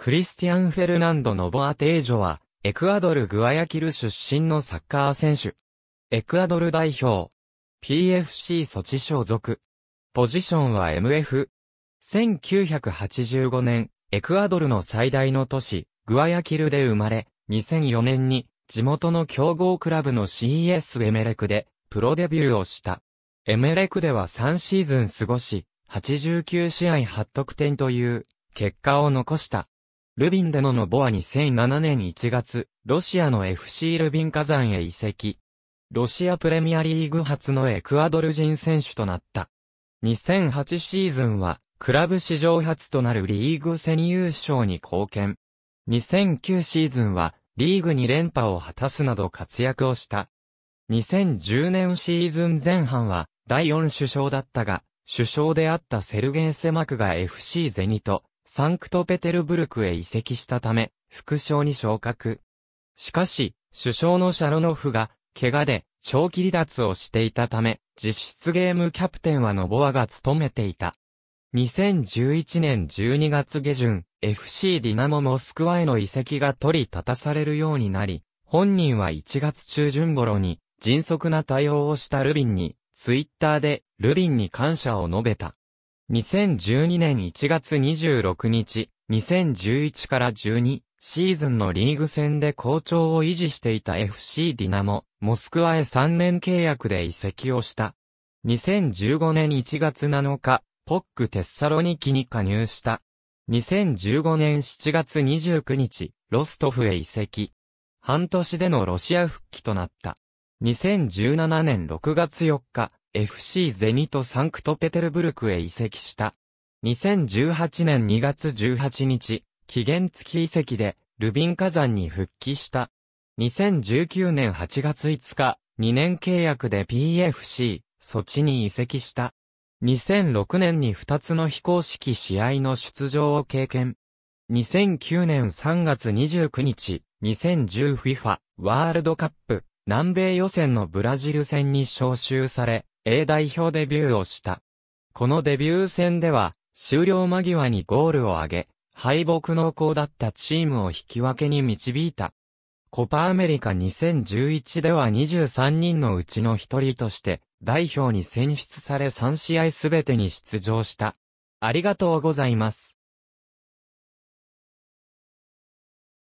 クリスティアン・フェルナンド・ノボアテージョは、エクアドル・グアヤキル出身のサッカー選手。エクアドル代表。PFC 措置所属。ポジションは MF。1985年、エクアドルの最大の都市、グアヤキルで生まれ、2004年に、地元の強豪クラブの CES エメレクで、プロデビューをした。エメレクでは3シーズン過ごし、89試合8得点という、結果を残した。ルビンでのノボア2007年1月、ロシアの FC ルビン火山へ移籍。ロシアプレミアリーグ初のエクアドル人選手となった。2008シーズンは、クラブ史上初となるリーグ戦優勝に貢献。2009シーズンは、リーグ2連覇を果たすなど活躍をした。2010年シーズン前半は、第4首相だったが、首相であったセルゲイ・セマクが FC ゼニト、サンクトペテルブルクへ移籍したため、副将に昇格。しかし、首相のシャロノフが、怪我で、長期離脱をしていたため、実質ゲームキャプテンはノボアが務めていた。2011年12月下旬、FC ディナモモスクワへの移籍が取り立たされるようになり、本人は1月中旬頃に、迅速な対応をしたルビンに、ツイッターで、ルビンに感謝を述べた。2012年1月26日、2011から12シーズンのリーグ戦で好調を維持していた FC ディナモ、モスクワへ3年契約で移籍をした。2015年1月7日、ポックテッサロニキに加入した。2015年7月29日、ロストフへ移籍。半年でのロシア復帰となった。2017年6月4日、FC ゼニトサンクトペテルブルクへ移籍した。2018年2月18日、期限付き移籍で、ルビン火山に復帰した。2019年8月5日、2年契約で PFC、ソチに移籍した。2006年に2つの非公式試合の出場を経験。2009年3月29日、2010FIFA ワールドカップ南米予選のブラジル戦に招集され、A 代表デビューをした。このデビュー戦では、終了間際にゴールを挙げ、敗北濃厚だったチームを引き分けに導いた。コパアメリカ2011では23人のうちの一人として、代表に選出され3試合すべてに出場した。ありがとうございます。